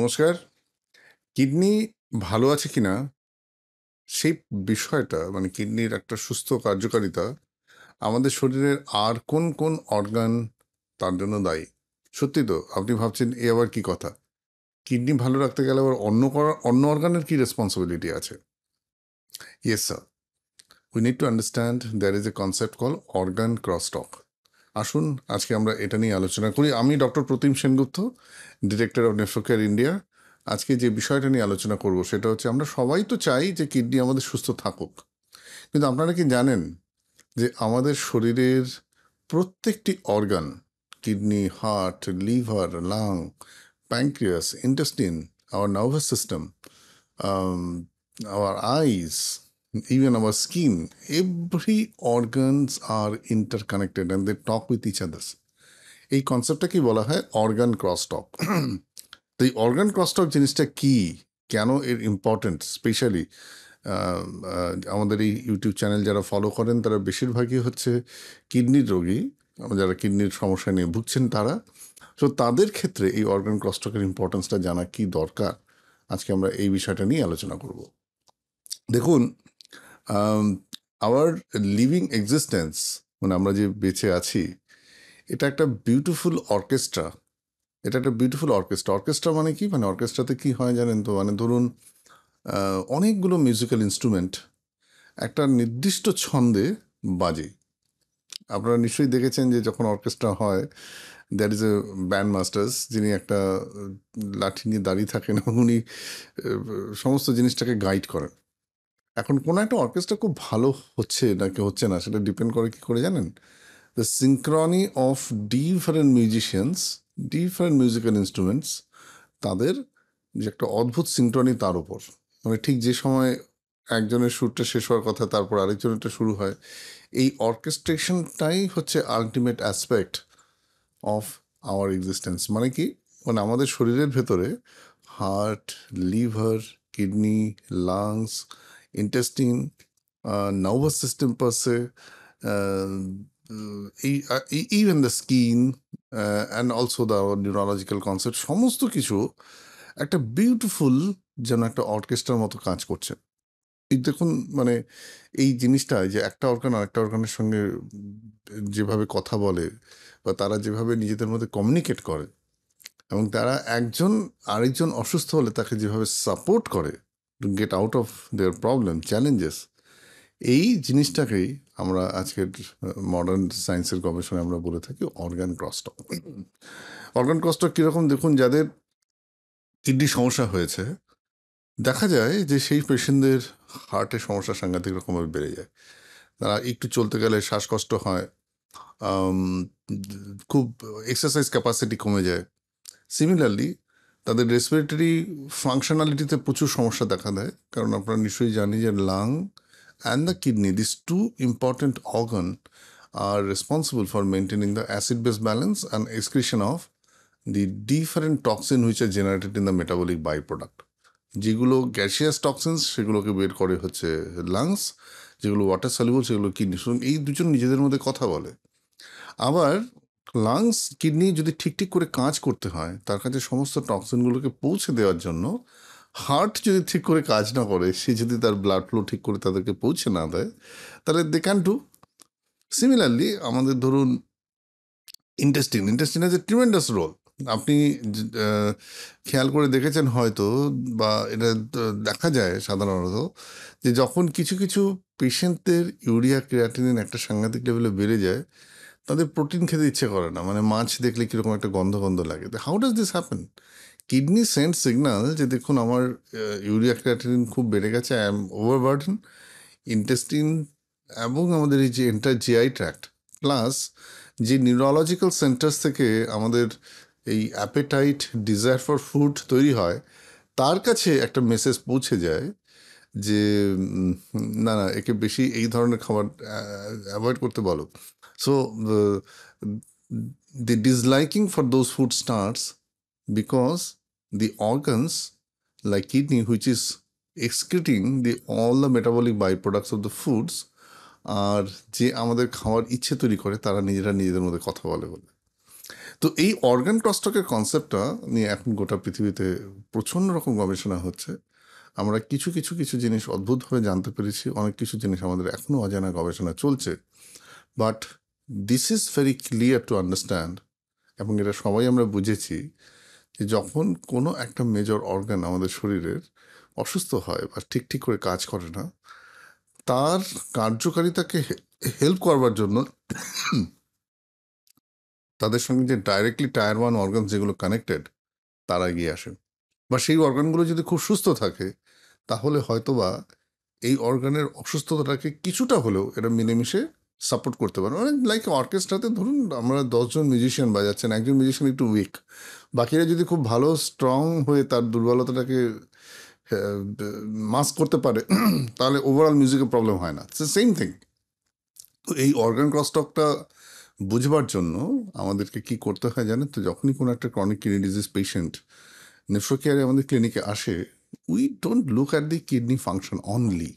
নমস্কার কিডনি ভালো আছে কি না সেই বিষয়টা মানে কিডনির একটা সুস্থ কার্যকারিতা আমাদের শরীরের আর কোন কোন অর্গান তার জন্য দায়ী সত্যি তো আপনি ভাবছেন এ আবার কি কথা কিডনি ভালো রাখতে গেলে আবার অন্য অন্য অর্গানের কি রেসপন্সিবিলিটি আছে yes sir we need to understand there is a concept call organ cross talk আসুন আজকে আমরা এটা নিয়ে আলোচনা করি আমি doctor Pratim Sengupta director of Nephrocare India আজকে যে বিষয়টা নিয়ে আলোচনা করব সেটা হচ্ছে আমরা সবাই তো চাই যে কিডনি আমাদের সুস্থ থাকুক কিন্তু আপনারা কি জানেন যে আমাদের শরীরের প্রত্যেকটি organ kidney heart liver lung pancreas intestine our nervous system our eyes even our skin every organs are interconnected and they talk with each others এই কনসেপ্টটাকে বলা হয় অর্গান ক্রসটক তো এই অর্গান ক্রসটক জিনিসটা কি কেন এর ইম্পর্টেন্ট স্পেশালি আমাদের এই ইউটিউব চ্যানেল যারা ফলো করেন তারা বেশিরভাগই হচ্ছে কিডনির রোগী যারা কিডনির সমস্যা নিয়ে ভুগছেন তারা তো তাদের ক্ষেত্রে এই অর্গান ক্রসটকের ইম্পর্টেন্সটা জানা কি দরকার আজকে আমরা এই বিষয়টা নিয়ে আলোচনা করব দেখুন আওয়ার লিভিং এক্সিস্টেন্স মানে আমরা যে বেঁচে আছি এটা একটা বিউটিফুল অর্কেস্ট্রা এটা একটা বিউটিফুল অর্কেস্ট্রা অর্কেস্ট্রা মানে কি মানে অর্কেস্ট্রাতে কি হয় জানেন তো মানে ধরুন অনেকগুলো মিউজিক্যাল ইনস্ট্রুমেন্ট একটা নির্দিষ্ট ছন্দে বাজে আপনারা নিশ্চয়ই দেখেছেন যে যখন অর্কেস্ট্রা হয় that is a band masters যিনি একটা লাঠি নিয়ে দাঁড়িয়ে থাকেন উনি সমস্ত জিনিসটাকে গাইড করেন এখন কোনো একটা অর্কেস্ট্রা খুব ভালো হচ্ছে নাকি হচ্ছে না সেটা ডিপেন্ড করে কি করে জানেন the synchrony of different musicians different musical instruments তাদের যে একটা অদ্ভুত সিঙ্ক্রনি তার উপর মানে ঠিক যে সময় একজনের সুরটা শেষ হওয়ার কথা তারপর আরেকজনেরটা শুরু হয় এই অর্কেস্ট্রেশনটাই হচ্ছে ultimate aspect of our existence মানে কি মানে আমাদের শরীরের ভেতরে heart liver kidney lungs interesting nervous system per se even the skin and also the neurological concept সমস্ত কিছু একটা বিউটিফুল যেন একটা অর্কেস্ট্রার মতো কাজ করছে এই দেখুন মানে এই জিনিসটা যে একটা অর্গান আরেকটা অর্গানের সঙ্গে যেভাবে কথা বলে বা তারা যেভাবে নিজেদের মধ্যে কমিউনিকেট করে এবং তারা একজন আরেকজন অসুস্থ হলে তাকে যেভাবে সাপোর্ট করে to get out of their problem challenges এই জিনিসটাকেই আমরা আজকের মডার্ন সায়েন্সের গবেষণায় আমরা বলে থাকি অর্গান ক্রস্ট অর্গান ক্রস্ট কীরকম দেখুন যাদের কিডনি সমস্যা হয়েছে দেখা যায় যে সেই পেশেন্টদের হার্টে সমস্যা সাংঘাতিক রকমভাবে বেড়ে যায় তারা একটু চলতে গেলে শ্বাসকষ্ট হয় খুব এক্সারসাইজ ক্যাপাসিটি কমে যায় সিমিলারলি তাদের রেসপিরেটরি ফাংশনালিটিতে প্রচুর সমস্যা দেখা দেয় কারণ আপনারা নিশ্চয়ই জানি যে lung and the kidney this two important organ are responsible for maintaining the acid base balance and excretion of the different toxin which are generated in the metabolic by product যেগুলো গ্যাসিয়াস টক্সিনস সেগুলোকে বের করে হচ্ছে lungs যেগুলো water soluble সেগুলো kidney সুতরাং এই দুজন নিজেদের মধ্যে কথা বলে আবার লাংস কিডনি যদি ঠিক ঠিক করে কাজ করতে হয় তার কাছে সমস্ত টক্সিনগুলোকে পৌঁছে দেওয়ার জন্য হার্ট যদি ঠিক করে কাজ না করে সে যদি তার ব্লাড ফ্লো ঠিক করে তাদেরকে পৌঁছে না দেয় তাহলে দে ক্যান টু সিমিলারলি আমাদের ধরুন intestine intestine has a tremendous role আপনি খেয়াল করে দেখেছেন হয়তো বা এটা দেখা যায় সাধারণত যে যখন কিছু কিছু পেশেন্টদের ইউরিয়া ক্রিয়াটিনিন একটা সাংঘাতিক লেভেলে বেড়ে যায় তাদের প্রোটিন খেতে ইচ্ছে করে না মানে মাছ দেখলে কীরকম একটা গন্ধ গন্ধ লাগে how does this happen kidney sent signal যে দেখুন আমার ইউরিয়া ক্যাটারিন খুব বেড়ে গেছে আই এম ওভারবার্ডেন ইন্টেস্টিন এবং আমাদের এই যে এন্টার জিআই ট্র্যাক্ট প্লাস যে নিউরোলজিক্যাল সেন্টার্স থেকে আমাদের এই অ্যাপেটাইট ডিজায়ার ফর ফুড তৈরি হয় তার কাছে একটা মেসেজ পৌঁছে যায় যে না না একে বেশি এই ধরনের খাবার অ্যাভয়েড করতে বলো so the disliking for those food stars because the organs like kidney which is excreting the all the metabolic by products of the foods are যে আমাদের খাওয়ার ইচ্ছে তৈরি করে তারা নিজেরা নিজেদের মধ্যে কথা বলে বলে তো এই অর্গান টস্টকের কনসেপ্টটা নিয়ে এখন গোটা পৃথিবীতে প্রচণ্ড রকম গবেষণা হচ্ছে আমরা কিছু কিছু কিছু জিনিস অদ্ভুতভাবে জানতে পেরেছি অনেক কিছু জিনিস আমাদের এখনও অজানা গবেষণা চলছে but this is very clear to understand এবং এটা সবাই আমরা বুঝেছি যে যখন কোনো একটা মেজর অর্গান আমাদের শরীরের অসুস্থ হয় বা ঠিক ঠিক করে কাজ করে না তার কার্যকারিতাকে হেল্প করবার জন্য তাদের সঙ্গে যে ডাইরেক্টলি টায়ার ওয়ান অর্গান যেগুলো কানেক্টেড তারা এগিয়ে আসেন বা সেই অর্গানগুলো যদি খুব সুস্থ থাকে তাহলে হয়তোবা এই অর্গানের অসুস্থতাটাকে কিছুটা হলেও এটা মিলেমিশে সাপোর্ট করতে পারে মানে লাইক অর্কেস্ট্রাতে ধরুন আমরা দশজন মিউজিশিয়ান বাজাচ্ছেন একজন মিউজিশিয়ান একটু উইক বাকিরা যদি খুব ভালো স্ট্রং হয়ে তার দুর্বলতাটাকে মাস্ক করতে পারে তাহলে ওভারঅল মিউজিকের প্রবলেম হয় না সেম থিং তো এই অর্গান ক্রসটকটা বুঝবার জন্য আমাদেরকে কি করতে হয় জানেন তো যখনই কোনো একটা ক্রনিক কিডনি ডিজিজ পেশেন্ট নেফ্রোকেয়ারে আমাদের ক্লিনিকে আসে we don't look at the kidney function only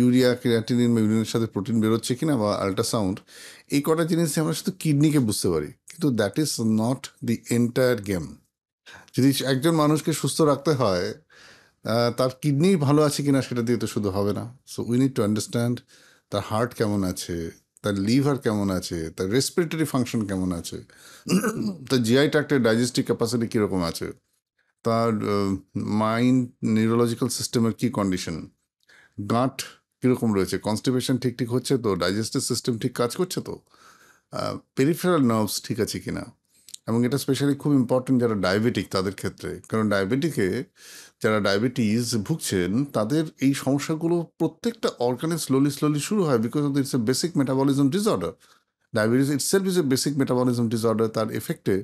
urea creatinine বা ইউরিনের সাথে প্রোটিন বেরোচ্ছে কিনা বা আল্ট্রাসাউন্ড এই কটা জিনিস আমরা শুধু কিডনিকে বুঝতে পারি কিন্তু that is not the entire game যদি একজন মানুষকে সুস্থ রাখতে হয় তার কিডনি ভালো আছে কিনা সেটা দিয়ে তো শুধু হবে না so we need to understand তার হার্ট কেমন আছে তার লিভার কেমন আছে তার রেসপিরেটরি ফাংশন কেমন আছে তার জিআই ট্র্যাক্টের ডাইজেস্টিভ ক্যাপাসিটি কীরকম আছে তার মাইন্ড নিউরোলজিক্যাল সিস্টেমের কি কন্ডিশন গাঁট কীরকম রয়েছে কনস্টিপেশন ঠিক ঠিক হচ্ছে তো ডাইজেস্টিভ সিস্টেম ঠিক কাজ করছে তো পেরিফেরাল নার্ভস ঠিক আছে কি না এবং এটা স্পেশালি খুব ইম্পর্টেন্ট যারা ডায়াবেটিক তাদের ক্ষেত্রে কারণ ডায়াবেটিকে যারা ডায়াবেটিস ভুগছেন তাদের এই সমস্যাগুলো প্রত্যেকটা অর্গানে স্লোলি স্লোলি শুরু হয় because of its a basic metabolism disorder diabetes self is a basic metabolism disorder তার এফেক্টে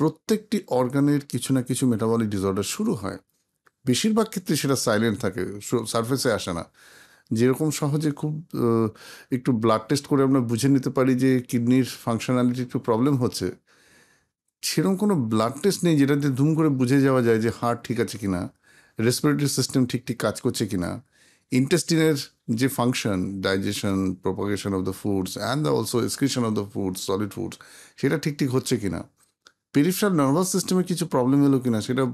প্রত্যেকটি অর্গানের কিছু না কিছু মেটাবলিক ডিসঅর্ডার শুরু হয় বেশিরভাগ ক্ষেত্রে সেটা সাইলেন্ট থাকে সারফেসে আসে না যেরকম সহজে খুব একটু ব্লাড টেস্ট করে আমরা বুঝে নিতে পারি যে কিডনির ফাংশনালিটি একটু প্রবলেম হচ্ছে সেরকম কোনো ব্লাড টেস্ট নেই যেটাতে ধুম করে বুঝে যাওয়া যায় যে হার্ট হ্যাঁ, ঠিক আছে কি না রেসপিরেটরি সিস্টেম ঠিক ঠিক কাজ করছে কি না ইন্টেস্টিনের যে function digestion propagation of the foods and the also excretion of the foods solid foods সেটা ঠিক ঠিক হচ্ছে কি না পেরিফেরাল নার্ভাস সিস্টেমে কিছু প্রবলেম এলো কি না সেটা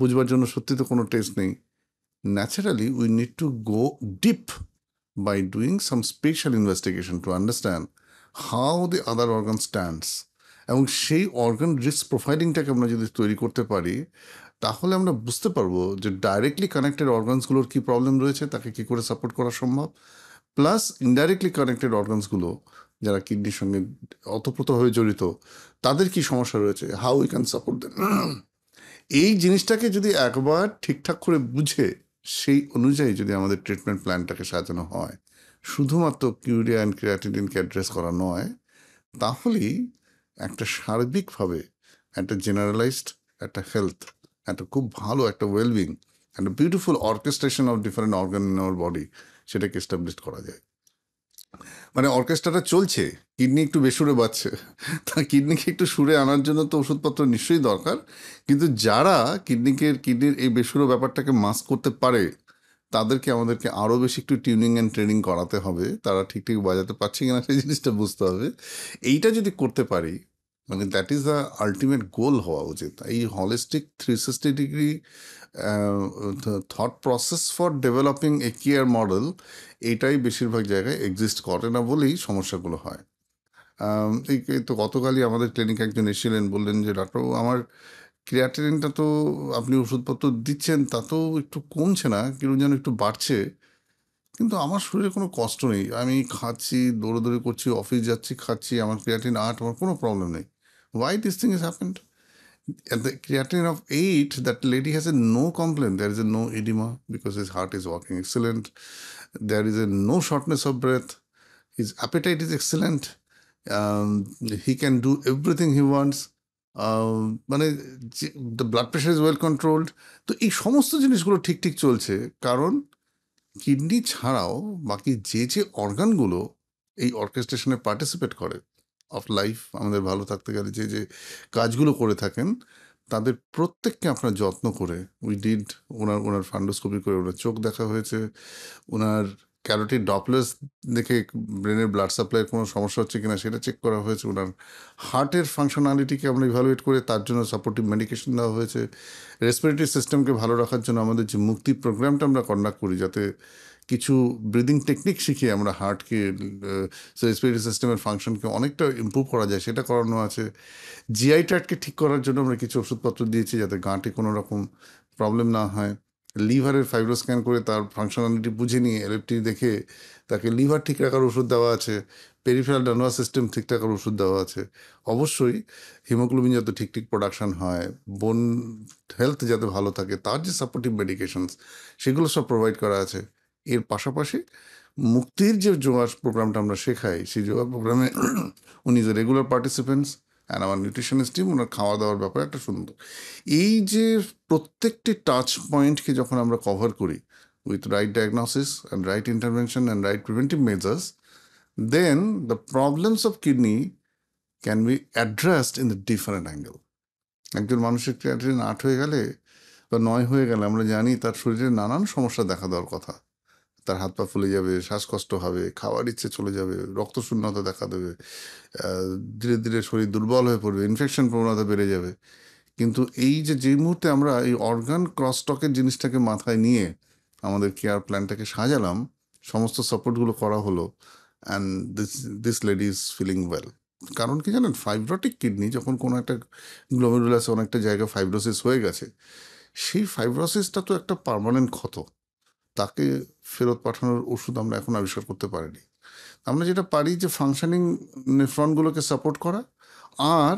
বুঝবার জন্য সত্যি তো কোনো টেস্ট নেই naturally we need to go deep by doing some special investigation to understand how the other organ stands এবং সেই অর্গান রিস্ক প্রোফাইলিংটাকে আমরা যদি তৈরি করতে পারি তাহলে আমরা বুঝতে পারবো যে ডাইরেক্টলি কানেক্টেড অর্গানসগুলোর কী প্রবলেম রয়েছে তাকে কী করে সাপোর্ট করা সম্ভব প্লাস ইনডাইরেক্টলি কানেক্টেড অর্গানসগুলো যারা কিডনির সঙ্গে অতপ্রতভাবে জড়িত তাদের কি সমস্যা রয়েছে how we can support then এই জিনিসটাকে যদি একবার ঠিকঠাক করে বুঝে সেই অনুযায়ী যদি আমাদের ট্রিটমেন্ট প্ল্যানটাকে সাজানো হয় শুধুমাত্র কিউরিয়া অ্যান্ড ক্রিয়াটিডিনকে অ্যাড্রেস করা নয় তাহলেই একটা সার্বিকভাবে একটা জেনারেলাইজড একটা হেলথ একটা খুব ভালো একটা ওয়েলবিং একটা beautiful orchestration of different organ in our body সেটাকে এস্টাবলিশ করা যায় মানে অর্কেস্ট্রাটা চলছে কিডনি একটু বেসুরে বাজছে তা কিডনিকে একটু সুরে আনার জন্য তো ওষুধপত্র নিশ্চয়ই দরকার কিন্তু যারা কিডনিকে কিডনির এই বেসুরো ব্যাপারটাকে মাস্ক করতে পারে তাদেরকে আমাদেরকে আরও বেশি একটু টিউনিং অ্যান্ড ট্রেনিং করাতে হবে তারা ঠিক ঠিক বাজাতে পারছে কিনা সেই জিনিসটা বুঝতে হবে এইটা যদি করতে পারি মানে that is the ultimate goal হওয়া উচিত এই holistic three sixty degree thought process for developing a care model এটাই বেশিরভাগ জায়গায় এক্সিস্ট করে না বলেই সমস্যাগুলো হয় এই তো গতকালই আমাদের ক্লিনিকে একজন এসেছিলেন বললেন যে ডাক্তারবাবু আমার ক্রিয়াটিনিনটা তো আপনি ওষুধপত্র দিচ্ছেন তা তো একটু কমছে না কিন্তু যেন একটু বাড়ছে কিন্তু আমার শরীরে কোনো কষ্ট নেই আমি খাচ্ছি দৌড়ে করছি অফিস যাচ্ছি খাচ্ছি আমার ক্রিয়াটিন আর্ট আমার কোনো প্রবলেম নেই Why this thing has happened? At the creatinine of 8, that lady has a no complaint. There is a no edema because his heart is working excellent. There is a no shortness of breath. His appetite is excellent. Um, he can do everything he wants. মানে the blood pressure is well controlled তো এই সমস্ত জিনিসগুলো ঠিক ঠিক চলছে কারণ kidney ছাড়াও বাকি যে যে অর্গানগুলো এই অর্কেস্ট্রেশনে পার্টিসিপেট করে অফ লাইফ আমাদের ভালো থাকতে গেলে যে যে কাজগুলো করে থাকেন তাদের প্রত্যেককে আপনার যত্ন করে উই ডিড ওনার ওনার ফান্ডোস্কোপি করে ওনার চোখ দেখা হয়েছে ওনার ক্যারোটির ডপলেস দেখে ব্রেনের ব্লাড সাপ্লাইয়ের কোনো সমস্যা হচ্ছে কিনা সেটা চেক করা হয়েছে ওনার হার্টের ফাংশনালিটিকে আমরা ইভালুয়েট করে তার জন্য সাপোর্টিভ মেডিকেশন দেওয়া হয়েছে রেসপিরেটরি সিস্টেমকে ভালো রাখার জন্য আমাদের যে মুক্তি প্রোগ্রামটা আমরা কন্ডাক্ট করি যাতে কিছু ব্রিদিং টেকনিক শিখে আমরা হার্টকে রেসপিরেটরি সিস্টেমের ফাংশনকে অনেকটা ইম্প্রুভ করা যায় সেটা করানো আছে জিআই টার্টকে ঠিক করার জন্য আমরা কিছু ওষুধপত্র দিয়েছি যাতে গাঁটে কোনো রকম প্রবলেম না হয় লিভারের ফাইব্রো স্ক্যান করে তার ফাংশনালিটি বুঝে নিয়ে এলএফটি দেখে তাকে লিভার ঠিক রাখার ওষুধ দেওয়া আছে পেরিফেরাল ডানোয়া সিস্টেম ঠিক রাখার ওষুধ দেওয়া আছে অবশ্যই হিমোগ্লোবিন যাতে ঠিক ঠিক প্রোডাকশান হয় বোন হেলথ যাতে ভালো থাকে তার যে সাপোর্টিভ মেডিকেশনস সেগুলো সব প্রোভাইড করা আছে এর পাশাপাশি মুক্তির যে যোগা প্রোগ্রামটা আমরা শেখাই সেই যোগা প্রোগ্রামে উনি যে রেগুলার পার্টিসিপেন্টস অ্যান্ড আমার নিউট্রিশনিস্ট টিম ওনার খাওয়া দাওয়ার ব্যাপারে একটা সুন্দর এই যে প্রত্যেকটি টাচ পয়েন্টকে যখন আমরা কভার করি with right diagnosis and right intervention and right preventive measures then the problems of kidney can be addressed in the different angle একজন মানুষের ক্রিয়াটিন আট হয়ে গেলে বা নয় হয়ে গেলে আমরা জানি তার শরীরে নানান সমস্যা দেখা দেওয়ার কথা তার হাত পা ফুলে যাবে শ্বাসকষ্ট হবে খাওয়ার ইচ্ছে চলে যাবে রক্ত শূন্যতা দেখা দেবে ধীরে ধীরে শরীর দুর্বল হয়ে পড়বে ইনফেকশন প্রবণতা বেড়ে যাবে কিন্তু এই যে যে মুহূর্তে আমরা এই অর্গান ক্রসটকের জিনিসটাকে মাথায় নিয়ে আমাদের কেয়ার প্ল্যানটাকে সাজালাম সমস্ত সাপোর্টগুলো করা হলো and this this lady is feeling well কারণ কি জানেন ফাইব্রোটিক কিডনি যখন কোনো একটা গ্লোমেরুলাসে অনেকটা জায়গা ফাইব্রোসিস হয়ে গেছে সেই ফাইব্রোসিসটা তো একটা পারমানেন্ট ক্ষত তাকে ফেরত পাঠানোর ওষুধ আমরা এখন আবিষ্কার করতে পারিনি আমরা যেটা পারি যে ফাংশনিং নেফ্রনগুলোকে সাপোর্ট করা আর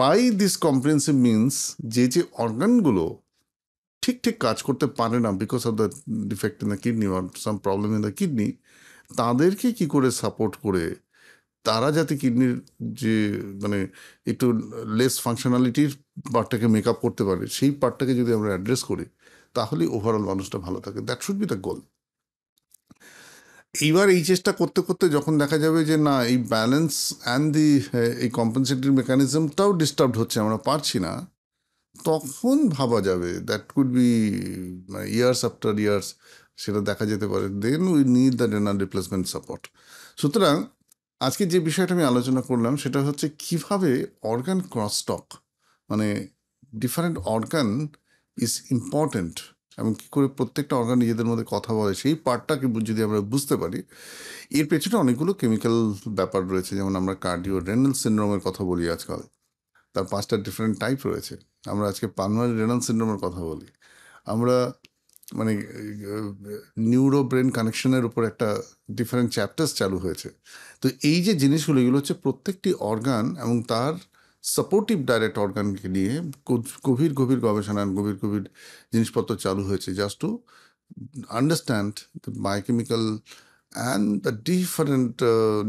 বাই দিস কম্প্রিহেন্সিভ মিনস যে যে অর্গানগুলো ঠিক ঠিক কাজ করতে পারে না because of the defect in the kidney or some problem in the kidney তাদেরকে কি করে সাপোর্ট করে তারা যাতে কিডনির যে মানে একটু লেস ফাংশনালিটির পার্টটাকে মেক আপ করতে পারে সেই পার্টটাকে যদি আমরা অ্যাড্রেস করি তাহলেই ওভারঅল মানুষটা ভালো থাকে that should be the goal এইবার এই চেষ্টা করতে করতে যখন দেখা যাবে যে না এই ব্যালেন্স অ্যান্ড দি এই কম্পেনসেটরি মেকানিজমটাও ডিস্টার্ব হচ্ছে আমরা পারছি না তখন ভাবা যাবে দ্যাট কুড বি মানে ইয়ার্স আফটার ইয়ার্স সেটা দেখা যেতে পারে then we need the donor replacement support সুতরাং আজকে যে বিষয়টা আমি আলোচনা করলাম সেটা হচ্ছে কিভাবে অর্গান ক্রস স্টক মানে ডিফারেন্ট অর্গান ইজ ইম্পর্ট্যান্ট এবং কী করে প্রত্যেকটা অর্গান নিজেদের মধ্যে কথা বলে সেই পার্টটাকে যদি আমরা বুঝতে পারি এর পেছনে অনেকগুলো কেমিক্যাল ব্যাপার রয়েছে যেমন আমরা কার্ডিও রেনাল সিন্ড্রোমের কথা বলি আজকাল তার পাঁচটা ডিফারেন্ট টাইপ রয়েছে আমরা আজকে পালমারি রেনাল সিন্ড্রোমের কথা বলি আমরা মানে নিউরো ব্রেন কানেকশনের উপর একটা ডিফারেন্ট চ্যাপ্টার্স চালু হয়েছে তো এই যে জিনিসগুলো এগুলো হচ্ছে প্রত্যেকটি অর্গান এবং তার সাপোর্টিভ ডাইরেক্ট অর্গানকে নিয়ে গভীর গভীর গবেষণা গভীর গভীর জিনিসপত্র চালু হয়েছে just to understand the biochemical and the different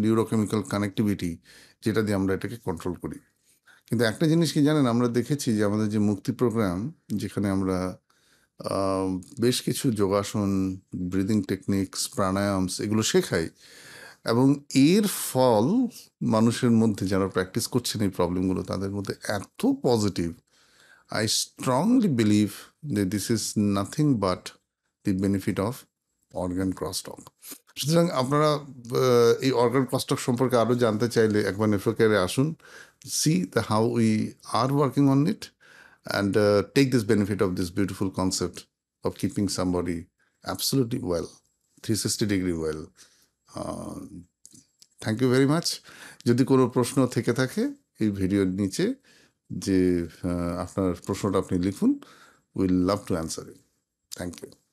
neurochemical connectivity যেটা দিয়ে আমরা এটাকে কন্ট্রোল করি কিন্তু একটা জিনিস কি জানেন আমরা দেখেছি যে আমাদের যে মুক্তি প্রোগ্রাম যেখানে আমরা বেশ কিছু যোগাসন ব্রিদিং টেকনিক্স প্রাণায়ামস এগুলো শেখাই এবং এর ফল মানুষের মধ্যে যারা প্র্যাকটিস করছেন এই প্রবলেমগুলো তাদের মধ্যে এত পজিটিভ আই স্ট্রংলি বিলিভ যে this is nothing but the benefit of organ crosstalk সুতরাং আপনারা এই অর্গান ক্রসটক সম্পর্কে আরও জানতে চাইলে একবার নেফ্রোকেয়ারে আসুন see the how we are working on it and take this benefit of this beautiful concept of keeping somebody absolutely well three sixty degree well thank you very much যদি কোনো প্রশ্ন থেকে থাকে এই ভিডিওর নিচে যে আপনার প্রশ্নটা আপনি লিখুন will love to answer it thank you